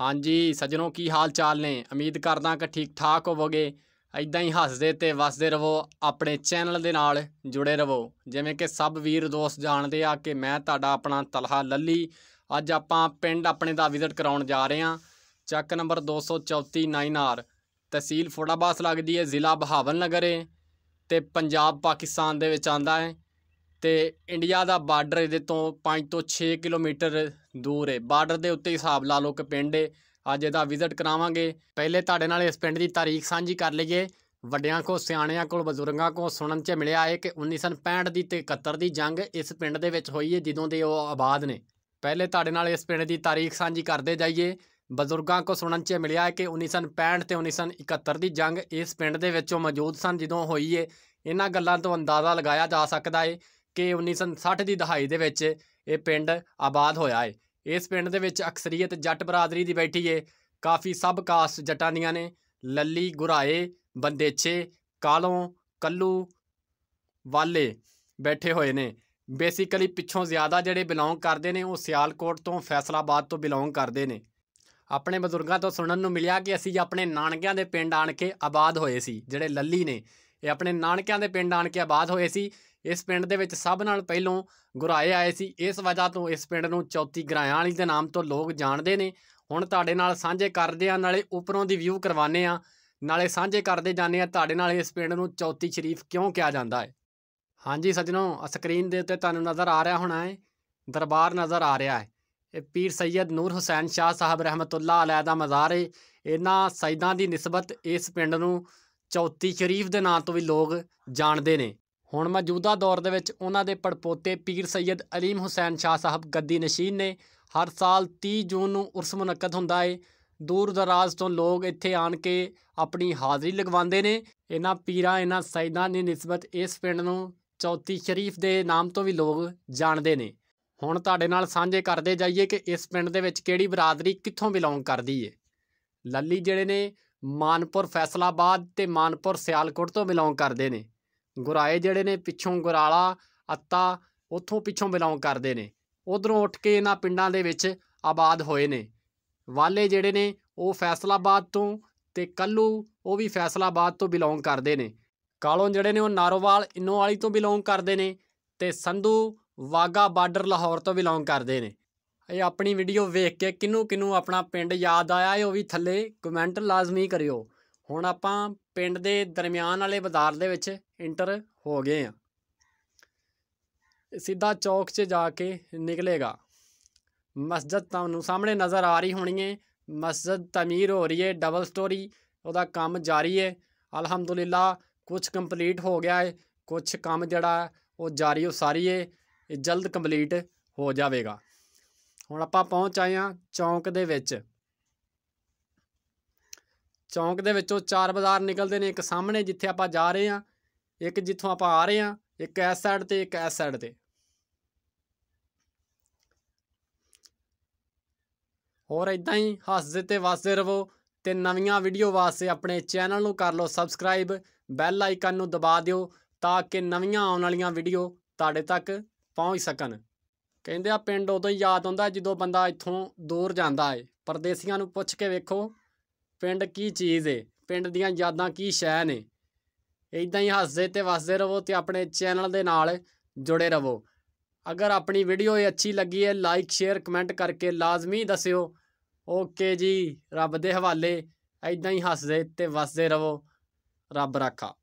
ਹਾਂਜੀ ਸੱਜਣੋ ਕੀ ਹਾਲ ਚਾਲ ਨੇ ਉਮੀਦ ਕਰਦਾ ਕਿ ਠੀਕ ਠਾਕ ਹੋਵੋਗੇ ਇਦਾਂ ਹੀ ਹੱਸਦੇ ਤੇ ਵਸਦੇ ਰਹੋ ਆਪਣੇ ਚੈਨਲ ਦੇ ਨਾਲ ਜੁੜੇ ਰਹੋ ਜਿਵੇਂ ਕਿ ਸਭ ਵੀਰ ਦੋਸਤ ਜਾਣਦੇ ਆ ਕਿ ਮੈਂ ਤੁਹਾਡਾ ਆਪਣਾ ਤਲਹਾ ਲੱਲੀ ਅੱਜ ਆਪਾਂ ਪਿੰਡ ਆਪਣੇ ਦਾ ਵਿਜ਼ਿਟ ਕਰਾਉਣ ਜਾ ਰਹੇ ਹਾਂ ਚੱਕ ਨੰਬਰ 234 ਤਹਿਸੀਲ ਫੋੜਾਬਾਸ ਲੱਗਦੀ ਹੈ ਜ਼ਿਲ੍ਹਾ ਬਹਾਵਲ ਨਗਰ ਹੈ ਤੇ ਪੰਜਾਬ ਪਾਕਿਸਤਾਨ ਦੇ ਵਿੱਚ ਆਂਦਾ ਹੈ ਤੇ ਇੰਡੀਆ ਦਾ ਬਾਰਡਰ ਇਹਦੇ ਤੋਂ 5 ਤੋਂ 6 ਕਿਲੋਮੀਟਰ ਦੂਰ ਹੈ ਬਾਰਡਰ ਦੇ ਉੱਤੇ ਹਿਸਾਬ ਲਾ ਲਓ ਕਿ ਪਿੰਡ ਹੈ ਅੱਜ ਇਹਦਾ ਵਿਜ਼ਿਟ ਕਰਾਵਾਂਗੇ ਪਹਿਲੇ ਤੁਹਾਡੇ ਨਾਲ ਇਸ ਪਿੰਡ ਦੀ ਤਾਰੀਖ ਸਾਂਝੀ ਕਰ ਲਈਏ ਵੱਡਿਆਂ ਕੋ ਸਿਆਣਿਆਂ ਕੋਲ ਬਜ਼ੁਰਗਾਂ ਕੋ ਸੁਣਨ 'ਚ ਮਿਲਿਆ ਹੈ ਕਿ 1965 ਦੀ ਤੇ 71 ਦੀ ਜੰਗ ਇਸ ਪਿੰਡ ਦੇ ਵਿੱਚ ਹੋਈ ਹੈ ਜਦੋਂ ਦੇ ਉਹ ਆਬਾਦ ਨੇ ਪਹਿਲੇ ਤੁਹਾਡੇ ਨਾਲ ਇਸ ਪਿੰਡ ਦੀ ਤਾਰੀਖ ਸਾਂਝੀ ਕਰਦੇ ਜਾਈਏ ਬਜ਼ੁਰਗਾਂ ਕੋ ਸੁਣਨ 'ਚ ਮਿਲਿਆ ਹੈ ਕਿ 1965 ਤੇ 1971 ਦੀ ਜੰਗ ਇਸ ਪਿੰਡ ਦੇ ਵਿੱਚੋਂ ਮੌਜੂਦ ਸਨ ਜਦੋਂ ਹੋਈ ਹੈ ਇਹਨਾਂ ਗੱਲਾਂ ਤੋਂ ਅੰਦਾਜ਼ਾ ਲਗਾਇਆ ਜਾ ਸਕਦਾ ਹੈ ਕਿ 1960 ਦੀ ਦਹਾਈ ਦੇ ਵਿੱਚ ਇਹ ਪਿੰਡ ਆਬਾਦ ਹੋਇਆ ਹੈ ਇਸ ਪਿੰਡ ਦੇ ਵਿੱਚ ਅਕਸਰੀਅਤ ਜੱਟ ਬਰਾਦਰੀ ਦੀ ਬੈਠੀ ਏ ਕਾਫੀ ਸਬ ਕਾਸਟ ਜੱਟਾਂ ਦੀਆਂ ਨੇ ਲੱਲੀ ਗੁਰਾਏ ਬੰਦੇਛੇ ਕਾਲੋਂ ਕੱਲੂ ਵਾਲੇ ਬੈਠੇ ਹੋਏ ਨੇ ਬੇਸਿਕਲੀ ਪਿੱਛੋਂ ਜ਼ਿਆਦਾ ਜਿਹੜੇ ਬਿਲੋਂਗ ਕਰਦੇ ਨੇ ਉਹ ਸਿਆਲਕੋਟ ਤੋਂ ਫੈਸਲਾਬਾਦ ਤੋਂ ਬਿਲੋਂਗ ਕਰਦੇ ਨੇ ਆਪਣੇ ਬਜ਼ੁਰਗਾਂ ਤੋਂ ਸੁਣਨ ਨੂੰ ਮਿਲਿਆ ਕਿ ਅਸੀਂ ਆਪਣੇ ਨਾਨਕਿਆਂ ਦੇ ਪਿੰਡ ਆਣ ਕੇ ਆਬਾਦ ਹੋਏ ਸੀ ਜਿਹੜੇ ਲੱਲੀ ਨੇ ਇਹ ਆਪਣੇ ਨਾਨਕਿਆਂ ਦੇ ਪਿੰਡ ਆਣ ਕੇ ਆਬਾਦ ਹੋਏ ਸੀ ਇਸ ਪਿੰਡ ਦੇ ਵਿੱਚ ਸਭ ਨਾਲ ਪਹਿਲਾਂ ਗੁਰਾਏ ਆਏ ਸੀ ਇਸ ਵਜ੍ਹਾ ਤੋਂ ਇਸ ਪਿੰਡ ਨੂੰ ਚੌਥੀ ਗਰਾਇਆਂ ਵਾਲੀ ਦੇ ਨਾਮ ਤੋਂ ਲੋਕ ਜਾਣਦੇ ਨੇ ਹੁਣ ਤੁਹਾਡੇ ਨਾਲ ਸਾਂਝੇ ਕਰਦੇ ਆ ਨਾਲੇ ਉਪਰੋਂ ਦੀ ਵਿਊ ਕਰਵਾਨੇ ਆ ਨਾਲੇ ਸਾਂਝੇ ਕਰਦੇ ਜਾਂਦੇ ਆ ਤੁਹਾਡੇ ਨਾਲ ਇਸ ਪਿੰਡ ਨੂੰ ਚੌਥੀ ਸ਼ਰੀਫ ਕਿਉਂ ਕਿਹਾ ਜਾਂਦਾ ਹੈ ਹਾਂਜੀ ਸੱਜਣੋ ਸਕਰੀਨ ਦੇ ਉੱਤੇ ਤੁਹਾਨੂੰ ਨਜ਼ਰ ਆ ਰਿਹਾ ਹੋਣਾ ਹੈ ਦਰਬਾਰ ਨਜ਼ਰ ਆ ਰਿਹਾ ਹੈ ਇਹ ਪੀਰ ਸੈਦ ਨੂਰ ਹੁਸੈਨ ਸ਼ਾਹ ਸਾਹਿਬ ਰਹਿਮਤੁੱਲਾ ਅਲੈਹ ਦਾ ਮਜ਼ਾਰ ਹੈ ਇਹਨਾਂ ਸੈਦਾਂ ਦੀ ਨਿਸਬਤ ਇਸ ਪਿੰਡ ਨੂੰ ਚੌਥੀ ਸ਼ਰੀਫ ਦੇ ਨਾਂ ਤੋਂ ਵੀ ਲੋਕ ਜਾਣਦੇ ਨੇ ਹੁਣ ਮੌਜੂਦਾ ਦੌਰ ਦੇ ਵਿੱਚ ਉਹਨਾਂ ਦੇ ਪੜਪੋਤੇ ਪੀਰ ਸੈਦ ਅਲੀਮ ਹੁਸੈਨ ਸ਼ਾਹ ਸਾਹਿਬ ਗੱਦੀ ਨਸ਼ੀਨ ਨੇ ਹਰ ਸਾਲ 30 ਜੂਨ ਨੂੰ ਉਰਸ ਮੁਨਕਦ ਹੁੰਦਾ ਹੈ ਦੂਰ ਦਰਾਜ ਤੋਂ ਲੋਕ ਇੱਥੇ ਆਣ ਕੇ ਆਪਣੀ ਹਾਜ਼ਰੀ ਲਗਵਾਉਂਦੇ ਨੇ ਇਹਨਾਂ ਪੀਰਾਂ ਇਹਨਾਂ ਸੈਦਾਂ ਦੀ ਨਿਸਬਤ ਇਸ ਪਿੰਡ ਨੂੰ ਚੌਥੀ ਸ਼ਰੀਫ ਦੇ ਨਾਮ ਤੋਂ ਵੀ ਲੋਕ ਜਾਣਦੇ ਨੇ ਹੁਣ ਤੁਹਾਡੇ ਨਾਲ ਸਾਂਝੇ ਕਰਦੇ ਜਾਈਏ ਕਿ ਇਸ ਪਿੰਡ ਦੇ ਵਿੱਚ ਕਿਹੜੀ ਬਰਾਦਰੀ ਕਿੱਥੋਂ ਬਿਲੋਂਗ ਕਰਦੀ ਏ ਲੱਲੀ ਜਿਹੜੇ ਨੇ ਮਾਨਪੁਰ ਫੈਸਲਾਬਾਦ ਤੇ ਮਾਨਪੁਰ ਸਿਆਲਕੋਟ ਤੋਂ ਬਿਲੋਂਗ ਕਰਦੇ ਨੇ ਗੁਰਾਏ ਜਿਹੜੇ ਨੇ ਪਿੱਛੋਂ ਗੁਰਾਲਾ ਅੱਤਾ ਉੱਥੋਂ ਪਿੱਛੋਂ ਬਿਲੋਂਗ ਕਰਦੇ ਨੇ ਉਧਰੋਂ ਉੱਠ ਕੇ ਇਹਨਾਂ ਪਿੰਡਾਂ ਦੇ ਵਿੱਚ ਆਬਾਦ ਹੋਏ ਨੇ ਵਾਲੇ ਜਿਹੜੇ ਨੇ ਉਹ ਫੈਸਲਾਬਾਦ ਤੋਂ ਤੇ ਕੱਲੂ ਉਹ ਵੀ ਫੈਸਲਾਬਾਦ ਤੋਂ ਬਿਲੋਂਗ ਕਰਦੇ ਨੇ ਕਾਲੋਂ ਜਿਹੜੇ ਨੇ ਉਹ ਨਾਰੋਵਾਲ ਵਾਲੀ ਤੋਂ ਬਿਲੋਂਗ ਕਰਦੇ ਨੇ ਤੇ ਸੰਧੂ ਵਾਗਾ ਬਾਰਡਰ ਲਾਹੌਰ ਤੋਂ ਬਿਲੋਂਗ ਕਰਦੇ ਨੇ ਇਹ ਆਪਣੀ ਵੀਡੀਓ ਵੇਖ ਕੇ ਕਿਨੂੰ ਕਿਨੂੰ ਆਪਣਾ ਪਿੰਡ ਯਾਦ ਆਇਆ ਹੈ ਉਹ ਵੀ ਥੱਲੇ ਕਮੈਂਟ ਲਾਜ਼ਮੀ ਕਰਿਓ ਹੁਣ ਆਪਾਂ ਪਿੰਡ ਦੇ ਦਰਮਿਆਨ ਵਾਲੇ ਬਾਜ਼ਾਰ ਦੇ ਵਿੱਚ ਇੰਟਰ ਹੋ ਗਏ ਆ ਸਿੱਧਾ ਚੌਕ 'ਚ ਜਾ ਕੇ ਨਿਕਲੇਗਾ ਮਸਜਿਦ ਤੁਹਾਨੂੰ ਸਾਹਮਣੇ ਨਜ਼ਰ ਆ ਰਹੀ ਹੋਣੀ ਹੈ ਮਸਜਿਦ ਤਮੀਰ ਹੋ ਰਹੀ ਹੈ ਡਬਲ ਸਟੋਰੀ ਉਹਦਾ ਕੰਮ ਜਾਰੀ ਹੈ ਅਲਹਮਦੁਲਿਲਾ ਕੁਝ ਕੰਪਲੀਟ ਹੋ ਗਿਆ ਹੈ ਕੁਝ ਕੰਮ ਜਿਹੜਾ ਉਹ ਜਾਰੀ ਉਹ ਸਾਰੀ ਹੈ ਇਹ ਜਲਦ ਕੰਪਲੀਟ ਹੋ ਜਾਵੇਗਾ ਹੁਣ ਆਪਾਂ ਪਹੁੰਚ ਆਏ ਆ ਚੌਂਕ ਦੇ ਵਿੱਚ ਚੌਂਕ ਦੇ ਵਿੱਚੋਂ ਚਾਰ ਬਾਜ਼ਾਰ ਨਿਕਲਦੇ ਨੇ ਇੱਕ ਸਾਹਮਣੇ ਜਿੱਥੇ ਆਪਾਂ ਜਾ ਰਹੇ ਆ ਇੱਕ ਜਿੱਥੋਂ ਆਪਾਂ ਆ ਰਹੇ ਆ ਇੱਕ ਐਸ ਸਾਈਡ ਤੇ ਇੱਕ ਐਸ ਸਾਈਡ ਤੇ ਹੋਰ ਇਦਾਂ ਹੀ ਹੱਸਦੇ ਤੇ ਵਸਦੇ ਰਹੋ ਤੇ ਨਵੀਆਂ ਵੀਡੀਓ ਵਾਸਤੇ ਆਪਣੇ ਚੈਨਲ ਨੂੰ ਕਰ ਲਓ ਸਬਸਕ੍ਰਾਈਬ ਬੈਲ ਆਈਕਨ ਨੂੰ ਦਬਾ ਦਿਓ ਤਾਂ ਕਿ ਨਵੀਆਂ ਆਉਣ ਵਾਲੀਆਂ ਵੀਡੀਓ ਤੁਹਾਡੇ ਤੱਕ ਪਹੁੰਚ ਸਕਣ ਕਹਿੰਦੇ ਆ ਪਿੰਡ ਉਦੋਂ ਹੀ ਯਾਦ ਆਉਂਦਾ ਜਦੋਂ ਬੰਦਾ ਇੱਥੋਂ ਦੂਰ ਜਾਂਦਾ ਏ ਪਰਦੇਸੀਆਂ ਨੂੰ ਪੁੱਛ ਕੇ ਵੇਖੋ ਪਿੰਡ ਕੀ ਚੀਜ਼ ਏ ਪਿੰਡ ਦੀਆਂ ਯਾਦਾਂ ਕੀ ਸ਼ੈ ਨੇ ਇਦਾਂ ਹੀ ਹੱਸਦੇ ਤੇ ਵਸਦੇ ਰਹੋ ਤੇ ਆਪਣੇ ਚੈਨਲ ਦੇ ਨਾਲ ਜੁੜੇ ਰਹੋ ਅਗਰ ਆਪਣੀ ਵੀਡੀਓ ਇਹ ਅੱਛੀ ਲੱਗੀ ਹੈ ਲਾਈਕ ਸ਼ੇਅਰ ਕਮੈਂਟ ਕਰਕੇ ਲਾਜ਼ਮੀ ਦੱਸਿਓ ਓਕੇ ਜੀ ਰੱਬ ਦੇ ਹਵਾਲੇ ਇਦਾਂ ਹੀ ਹੱਸਦੇ ਤੇ ਵਸਦੇ ਰਹੋ ਰੱਬ ਰਾਖਾ